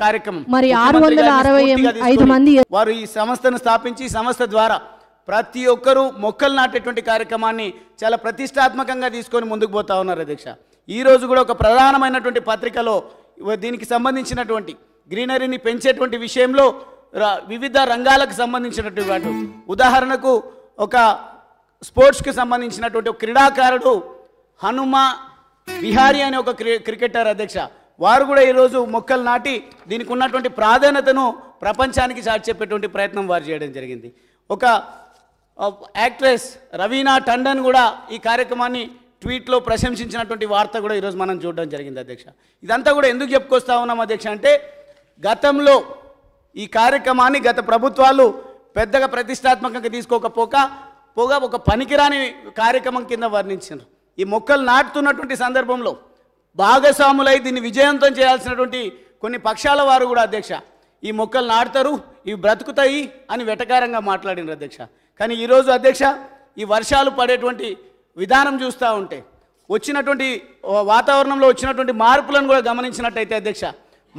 కార్యక్రమం మరి ఆరు వందల మంది వారు ఈ సంస్థను స్థాపించి సంస్థ ద్వారా ప్రతి ఒక్కరూ మొక్కలు నాటేటువంటి కార్యక్రమాన్ని చాలా ప్రతిష్టాత్మకంగా తీసుకొని ముందుకు పోతా ఉన్నారు అధ్యక్ష ఈ రోజు కూడా ఒక ప్రధానమైనటువంటి పత్రికలో దీనికి సంబంధించినటువంటి గ్రీనరీని పెంచేటువంటి విషయంలో వివిధ రంగాలకు సంబంధించినటువంటి ఉదాహరణకు ఒక స్పోర్ట్స్కి సంబంధించినటువంటి ఒక క్రీడాకారుడు హనుమ విహారీ అనే ఒక క్రికెటర్ అధ్యక్ష వారు కూడా ఈరోజు మొక్కలు నాటి దీనికి ఉన్నటువంటి ప్రాధాన్యతను ప్రపంచానికి చాటి చెప్పేటువంటి ప్రయత్నం వారు చేయడం జరిగింది ఒక యాక్ట్రెస్ రవీనా టండన్ కూడా ఈ కార్యక్రమాన్ని ట్వీట్లో ప్రశంసించినటువంటి వార్త కూడా ఈరోజు మనం చూడడం జరిగింది అధ్యక్ష ఇదంతా కూడా ఎందుకు చెప్పుకొస్తా ఉన్నాం అధ్యక్ష అంటే గతంలో ఈ కార్యక్రమాన్ని గత ప్రభుత్వాలు పెద్దగా ప్రతిష్టాత్మకంగా తీసుకోకపోక పోగా ఒక పనికిరాని కార్యక్రమం కింద వర్ణించారు ఈ మొక్కలు నాటుతున్నటువంటి సందర్భంలో భాగస్వాములై దీన్ని విజయవంతం చేయాల్సినటువంటి కొన్ని పక్షాల వారు కూడా అధ్యక్ష ఈ మొక్కలు నాటుతారు ఇవి బ్రతుకుతాయి అని వెటకారంగా మాట్లాడినారు అధ్యక్ష కానీ ఈరోజు అధ్యక్ష ఈ వర్షాలు పడేటువంటి విధానం చూస్తూ ఉంటే వచ్చినటువంటి వాతావరణంలో వచ్చినటువంటి మార్పులను కూడా గమనించినట్టయితే అధ్యక్ష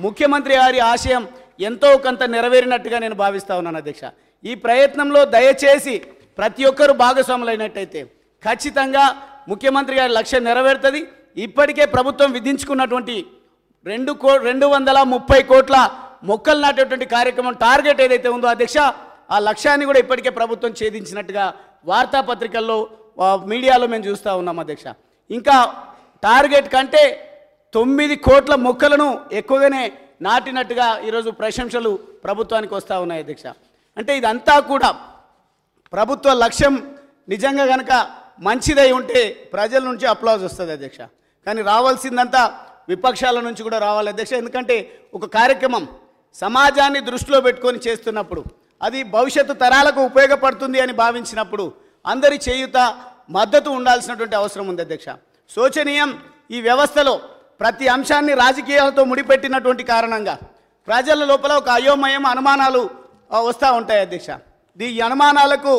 ముఖ్యమంత్రి గారి ఆశయం ఎంతో కొంత నెరవేరినట్టుగా నేను భావిస్తూ ఉన్నాను అధ్యక్ష ఈ ప్రయత్నంలో దయచేసి ప్రతి ఒక్కరూ భాగస్వాములైనట్టయితే ఖచ్చితంగా ముఖ్యమంత్రి గారి లక్ష్యం నెరవేరుతుంది ఇప్పటికే ప్రభుత్వం విధించుకున్నటువంటి రెండు కో రెండు వందల ముప్పై కోట్ల మొక్కలు నాటేటువంటి కార్యక్రమం టార్గెట్ ఏదైతే ఉందో అధ్యక్ష ఆ లక్ష్యాన్ని కూడా ఇప్పటికే ప్రభుత్వం ఛేదించినట్టుగా వార్తాపత్రికల్లో మీడియాలో మేము చూస్తూ ఉన్నాం అధ్యక్ష ఇంకా టార్గెట్ కంటే తొమ్మిది కోట్ల మొక్కలను ఎక్కువగానే నాటినట్టుగా ఈరోజు ప్రశంసలు ప్రభుత్వానికి వస్తూ ఉన్నాయి అధ్యక్ష అంటే ఇదంతా కూడా ప్రభుత్వ లక్ష్యం నిజంగా కనుక మంచిదై ఉంటే ప్రజల నుంచి అప్లాజ్ వస్తుంది అధ్యక్ష కానీ రావాల్సిందంతా విపక్షాల నుంచి కూడా రావాలి అధ్యక్ష ఎందుకంటే ఒక కార్యక్రమం సమాజాన్ని దృష్టిలో పెట్టుకొని చేస్తున్నప్పుడు అది భవిష్యత్తు తరాలకు ఉపయోగపడుతుంది అని భావించినప్పుడు అందరి చేయుత మద్దతు ఉండాల్సినటువంటి అవసరం ఉంది అధ్యక్ష శోచనీయం ఈ వ్యవస్థలో ప్రతి అంశాన్ని రాజకీయాలతో ముడిపెట్టినటువంటి కారణంగా ప్రజల లోపల ఒక అయోమయం అనుమానాలు వస్తూ ఉంటాయి అధ్యక్ష ఈ అనుమానాలకు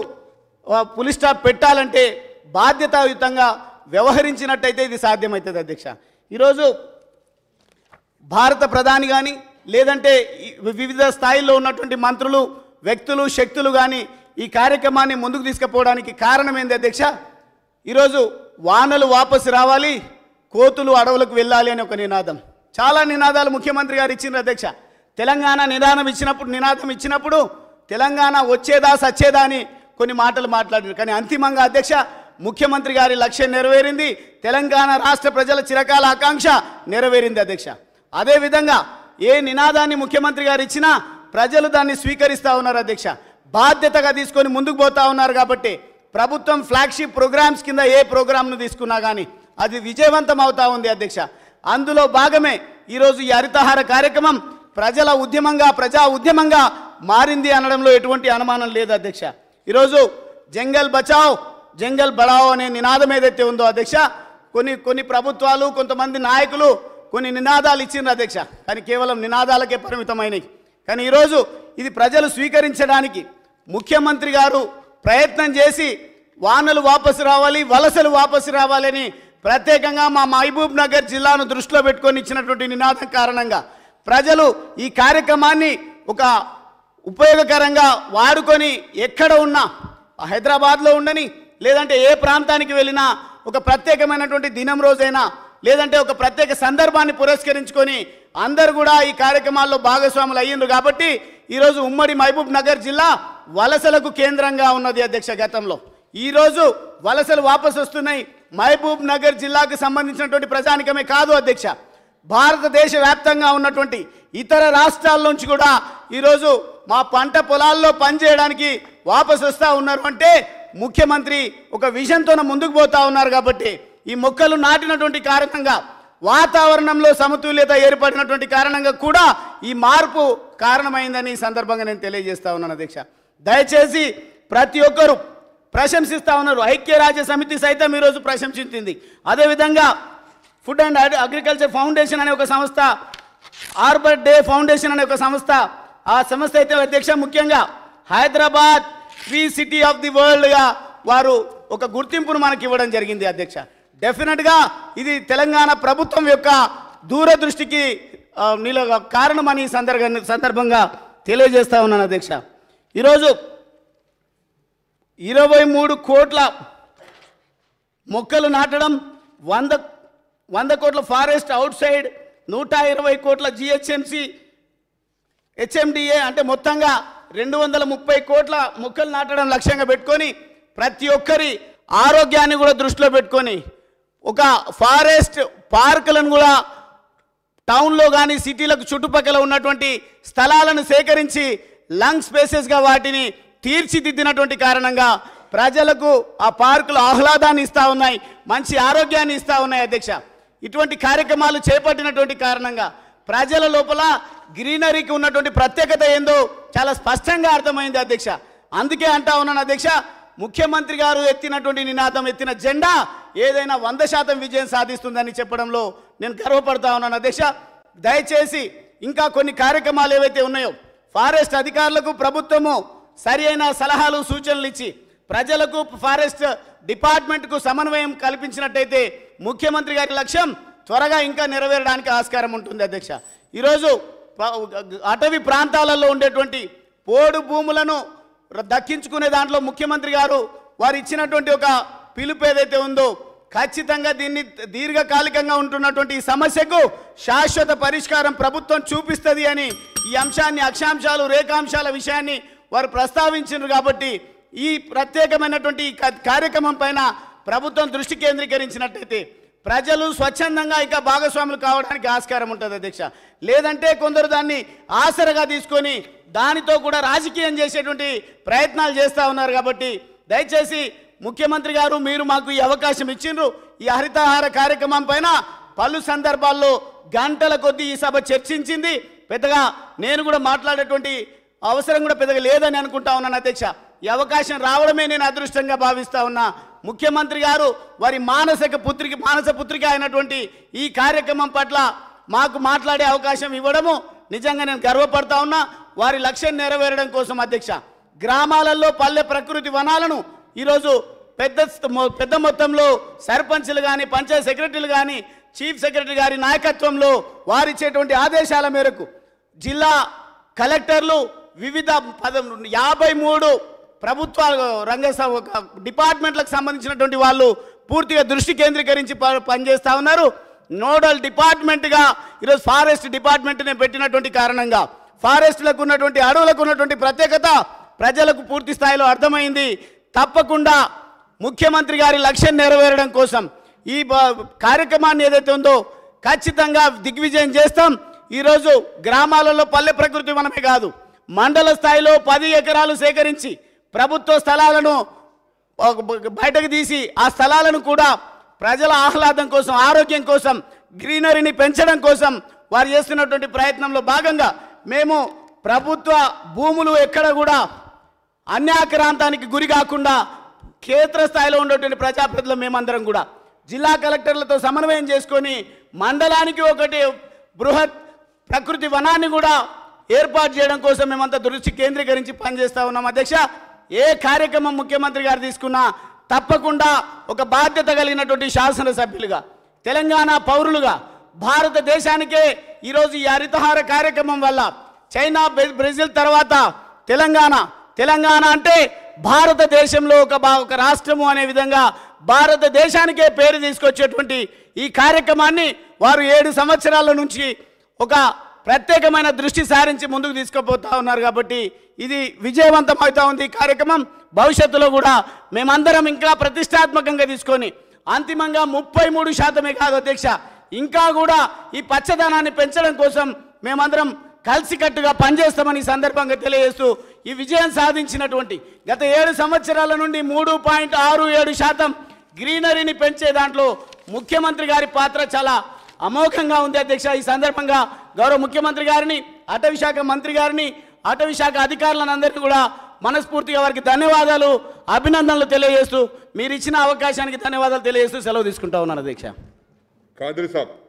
పులి స్టాప్ పెట్టాలంటే బాధ్యతాయుతంగా వ్యవహరించినట్టయితే ఇది సాధ్యమవుతుంది అధ్యక్ష ఈరోజు భారత ప్రధాని కానీ లేదంటే వివిధ స్థాయిల్లో ఉన్నటువంటి మంత్రులు వ్యక్తులు శక్తులు కానీ ఈ కార్యక్రమాన్ని ముందుకు తీసుకుపోవడానికి కారణం ఏంది అధ్యక్ష ఈరోజు వానలు వాపసు రావాలి కోతులు అడవులకు వెళ్ళాలి అని ఒక నినాదం చాలా నినాదాలు ముఖ్యమంత్రి గారు ఇచ్చిన అధ్యక్ష తెలంగాణ నినాదం ఇచ్చినప్పుడు నినాదం ఇచ్చినప్పుడు తెలంగాణ వచ్చేదా సచ్చేదా అని కొన్ని మాటలు మాట్లాడారు కానీ అంతిమంగా అధ్యక్ష ముఖ్యమంత్రి గారి లక్ష్యం నెరవేరింది తెలంగాణ రాష్ట్ర ప్రజల చిరకాల ఆకాంక్ష నెరవేరింది అధ్యక్ష అదేవిధంగా ఏ నినాదాన్ని ముఖ్యమంత్రి గారు ఇచ్చినా ప్రజలు దాన్ని స్వీకరిస్తూ ఉన్నారు అధ్యక్ష బాధ్యతగా తీసుకొని ముందుకు పోతా ఉన్నారు కాబట్టి ప్రభుత్వం ఫ్లాగ్షిప్ ప్రోగ్రామ్స్ కింద ఏ ప్రోగ్రామ్ను తీసుకున్నా కానీ అది విజయవంతం అవుతా ఉంది అధ్యక్ష అందులో భాగమే ఈరోజు ఈ హరితహార కార్యక్రమం ప్రజల ఉద్యమంగా ప్రజా ఉద్యమంగా మారింది అనడంలో ఎటువంటి అనుమానం లేదు అధ్యక్ష ఈరోజు జంగల్ బచావ్ జంగల్ బడావో అనే నినాదం ఏదైతే ఉందో అధ్యక్ష కొన్ని కొన్ని ప్రభుత్వాలు కొంతమంది నాయకులు కొన్ని నినాదాలు ఇచ్చిండ్రు అధ్యక్ష కానీ కేవలం నినాదాలకే పరిమితమైనవి కానీ ఈరోజు ఇది ప్రజలు స్వీకరించడానికి ముఖ్యమంత్రి గారు ప్రయత్నం చేసి వానలు వాపసు రావాలి వలసలు వాపసు రావాలని ప్రత్యేకంగా మా మహబూబ్ నగర్ జిల్లాను దృష్టిలో పెట్టుకొని ఇచ్చినటువంటి నినాదం కారణంగా ప్రజలు ఈ కార్యక్రమాన్ని ఒక ఉపయోగకరంగా వాడుకొని ఎక్కడ ఉన్నా హైదరాబాద్లో ఉండని లేదంటే ఏ ప్రాంతానికి వెళ్ళినా ఒక ప్రత్యేకమైనటువంటి దినం రోజైనా లేదంటే ఒక ప్రత్యేక సందర్భాన్ని పురస్కరించుకొని అందరు కూడా ఈ కార్యక్రమాల్లో భాగస్వాములు అయ్యిండ్రు కాబట్టి ఈరోజు ఉమ్మడి మహబూబ్ నగర్ జిల్లా వలసలకు కేంద్రంగా ఉన్నది అధ్యక్ష గతంలో ఈరోజు వలసలు వాపసు వస్తున్నాయి మహబూబ్ నగర్ జిల్లాకు సంబంధించినటువంటి ప్రజానికమే కాదు అధ్యక్ష భారతదేశ వ్యాప్తంగా ఉన్నటువంటి ఇతర రాష్ట్రాల నుంచి కూడా ఈరోజు మా పంట పొలాల్లో పనిచేయడానికి వాపసు వస్తూ ఉన్నారు అంటే ముఖ్యమంత్రి ఒక విజన్తో ముందుకు పోతా ఉన్నారు కాబట్టి ఈ మొక్కలు నాటినటువంటి కారణంగా వాతావరణంలో సమతుల్యత ఏర్పడినటువంటి కారణంగా కూడా ఈ మార్పు కారణమైందని ఈ సందర్భంగా నేను తెలియజేస్తా ఉన్నాను అధ్యక్ష దయచేసి ప్రతి ఒక్కరు ప్రశంసిస్తూ ఉన్నారు ఐక్యరాజ్య సమితి సైతం ఈరోజు ప్రశంసించింది అదేవిధంగా ఫుడ్ అండ్ అగ్రికల్చర్ ఫౌండేషన్ అనే ఒక సంస్థ ఆర్బర్ డే ఫౌండేషన్ అనే ఒక సంస్థ ఆ సంస్థ అయితే అధ్యక్ష ముఖ్యంగా Hyderabad free city of the వరల్డ్గా వారు ఒక గుర్తింపును మనకి ఇవ్వడం జరిగింది అధ్యక్ష డెఫినెట్గా ఇది తెలంగాణ ప్రభుత్వం యొక్క దూరదృష్టికి నీల కారణమని సందర్భ సందర్భంగా తెలియజేస్తా ఉన్నాను అధ్యక్ష ఈరోజు ఇరవై మూడు కోట్ల మొక్కలు నాటడం వంద వంద కోట్ల ఫారెస్ట్ అవుట్ సైడ్ నూట ఇరవై కోట్ల జిహెచ్ఎంసి హెచ్ఎండిఏ అంటే మొత్తంగా రెండు వందల ముప్పై కోట్ల మొక్కలు నాటడం లక్ష్యంగా పెట్టుకొని ప్రతి ఒక్కరి ఆరోగ్యాన్ని కూడా దృష్టిలో పెట్టుకొని ఒక ఫారెస్ట్ పార్కులను కూడా టౌన్లో కానీ సిటీలకు చుట్టుపక్కల ఉన్నటువంటి స్థలాలను సేకరించి లంగ్ స్పేసెస్గా వాటిని తీర్చిదిద్దినటువంటి కారణంగా ప్రజలకు ఆ పార్కులు ఆహ్లాదాన్ని ఇస్తూ ఉన్నాయి మంచి ఆరోగ్యాన్ని ఇస్తూ ఉన్నాయి అధ్యక్ష ఇటువంటి కార్యక్రమాలు చేపట్టినటువంటి కారణంగా ప్రజల లోపల గ్రీనరీకి ఉన్నటువంటి ప్రత్యేకత ఏందో చాలా స్పష్టంగా అర్థమైంది అధ్యక్ష అందుకే అంటా ఉన్నాను అధ్యక్ష ముఖ్యమంత్రి గారు ఎత్తినటువంటి నినాదం ఎత్తిన జెండా ఏదైనా వంద శాతం విజయం సాధిస్తుందని చెప్పడంలో నేను గర్వపడతా ఉన్నాను అధ్యక్ష దయచేసి ఇంకా కొన్ని కార్యక్రమాలు ఏవైతే ఉన్నాయో ఫారెస్ట్ అధికారులకు ప్రభుత్వము సరి అయిన సలహాలు సూచనలు ఇచ్చి ప్రజలకు ఫారెస్ట్ డిపార్ట్మెంట్కు సమన్వయం కల్పించినట్టయితే ముఖ్యమంత్రి గారి లక్ష్యం త్వరగా ఇంకా నెరవేరడానికి ఆస్కారం ఉంటుంది అధ్యక్ష ఈరోజు అటవీ ప్రాంతాలలో ఉండేటువంటి పోడు భూములను దక్కించుకునే దాంట్లో ముఖ్యమంత్రి గారు వారు ఇచ్చినటువంటి ఒక పిలుపు ఏదైతే ఉందో ఖచ్చితంగా దీన్ని దీర్ఘకాలికంగా ఉంటున్నటువంటి ఈ సమస్యకు శాశ్వత పరిష్కారం ప్రభుత్వం చూపిస్తుంది అని ఈ అంశాన్ని అక్షాంశాలు రేఖాంశాల విషయాన్ని వారు ప్రస్తావించారు కాబట్టి ఈ ప్రత్యేకమైనటువంటి కార్యక్రమం పైన ప్రభుత్వం దృష్టి కేంద్రీకరించినట్టయితే ప్రజలు స్వచ్ఛందంగా ఇంకా భాగస్వాములు కావడానికి ఆస్కారం ఉంటుంది అధ్యక్ష లేదంటే కొందరు దాన్ని ఆసరగా తీసుకొని దానితో కూడా రాజకీయం చేసేటువంటి ప్రయత్నాలు చేస్తూ ఉన్నారు కాబట్టి దయచేసి ముఖ్యమంత్రి గారు మీరు మాకు ఈ అవకాశం ఇచ్చిండ్రు ఈ హరితహార కార్యక్రమం పైన పలు సందర్భాల్లో గంటల కొద్దీ ఈ సభ చర్చించింది పెద్దగా నేను కూడా మాట్లాడేటువంటి అవసరం కూడా పెద్దగా లేదని అనుకుంటా ఉన్నాను అధ్యక్ష ఈ అవకాశం రావడమే నేను అదృష్టంగా భావిస్తా ఉన్నా ముఖ్యమంత్రి గారు వారి మానసిక పుత్రికి మానస పుత్రిక అయినటువంటి ఈ కార్యక్రమం పట్ల మాకు మాట్లాడే అవకాశం ఇవ్వడము నిజంగా నేను గర్వపడతా ఉన్నా వారి లక్ష్యం నెరవేరడం కోసం అధ్యక్ష గ్రామాలలో పల్లె ప్రకృతి వనాలను ఈరోజు పెద్ద పెద్ద మొత్తంలో సర్పంచ్లు కానీ పంచాయత్ సెక్రటరీలు కానీ చీఫ్ సెక్రటరీ గారి నాయకత్వంలో వారిచ్చేటువంటి ఆదేశాల మేరకు జిల్లా కలెక్టర్లు వివిధ పద యాభై మూడు ప్రభుత్వాలు రంగ డిపార్ట్మెంట్లకు సంబంధించినటువంటి వాళ్ళు పూర్తిగా దృష్టి కేంద్రీకరించి పనిచేస్తూ ఉన్నారు నోడల్ డిపార్ట్మెంట్గా ఈరోజు ఫారెస్ట్ డిపార్ట్మెంట్ని పెట్టినటువంటి కారణంగా ఫారెస్ట్లకు ఉన్నటువంటి అడవులకు ఉన్నటువంటి ప్రత్యేకత ప్రజలకు పూర్తి స్థాయిలో అర్థమైంది తప్పకుండా ముఖ్యమంత్రి గారి లక్ష్యం నెరవేరడం కోసం ఈ కార్యక్రమాన్ని ఏదైతే ఉందో ఖచ్చితంగా దిగ్విజయం చేస్తాం ఈరోజు గ్రామాలలో పల్లె ప్రకృతి మనమే కాదు మండల స్థాయిలో పది ఎకరాలు సేకరించి ప్రభుత్వ స్థలాలను బయటకు తీసి ఆ స్థలాలను కూడా ప్రజల ఆహ్లాదం కోసం ఆరోగ్యం కోసం గ్రీనరీని పెంచడం కోసం వారు చేస్తున్నటువంటి ప్రయత్నంలో భాగంగా మేము ప్రభుత్వ భూములు ఎక్కడ కూడా అన్యాక్రాంతానికి గురి కాకుండా క్షేత్రస్థాయిలో ఉన్నటువంటి ప్రజాప్రతిలో మేమందరం కూడా జిల్లా కలెక్టర్లతో సమన్వయం చేసుకొని మండలానికి ఒకటి బృహత్ ప్రకృతి వనాన్ని కూడా ఏర్పాటు చేయడం కోసం మేమంతా దృష్టి కేంద్రీకరించి పనిచేస్తూ ఉన్నాం అధ్యక్ష ఏ కార్యక్రమం ముఖ్యమంత్రి గారు తీసుకున్నా తప్పకుండా ఒక బాధ్యత కలిగినటువంటి శాసనసభ్యులుగా తెలంగాణ పౌరులుగా భారతదేశానికే ఈరోజు ఈ హరితహార కార్యక్రమం వల్ల చైనా బ్రెజిల్ తర్వాత తెలంగాణ తెలంగాణ అంటే భారతదేశంలో ఒక ఒక రాష్ట్రము అనే విధంగా భారతదేశానికే పేరు తీసుకొచ్చేటువంటి ఈ కార్యక్రమాన్ని వారు ఏడు సంవత్సరాల నుంచి ఒక ప్రత్యేకమైన దృష్టి సారించి ముందుకు తీసుకుపోతా ఉన్నారు కాబట్టి ఇది విజయవంతం అవుతా ఉంది ఈ కార్యక్రమం భవిష్యత్తులో కూడా మేమందరం ఇంకా ప్రతిష్టాత్మకంగా తీసుకొని అంతిమంగా ముప్పై మూడు శాతమే కాదు అధ్యక్ష ఇంకా కూడా ఈ పచ్చదనాన్ని పెంచడం కోసం మేమందరం కలిసికట్టుగా పనిచేస్తామని సందర్భంగా తెలియజేస్తూ ఈ విజయం సాధించినటువంటి గత ఏడు సంవత్సరాల నుండి మూడు పాయింట్ ఆరు ఏడు శాతం గ్రీనరీని పెంచే దాంట్లో ముఖ్యమంత్రి గారి పాత్ర చాలా అమోఘంగా ఉంది అధ్యక్ష ఈ సందర్భంగా గౌరవ ముఖ్యమంత్రి గారిని అటవీ శాఖ మంత్రి గారిని అటవీ శాఖ అందరినీ కూడా మనస్ఫూర్తిగా వారికి ధన్యవాదాలు అభినందనలు తెలియజేస్తూ మీరు ఇచ్చిన అవకాశానికి ధన్యవాదాలు తెలియజేస్తూ సెలవు తీసుకుంటా ఉన్నాను అధ్యక్ష కాదు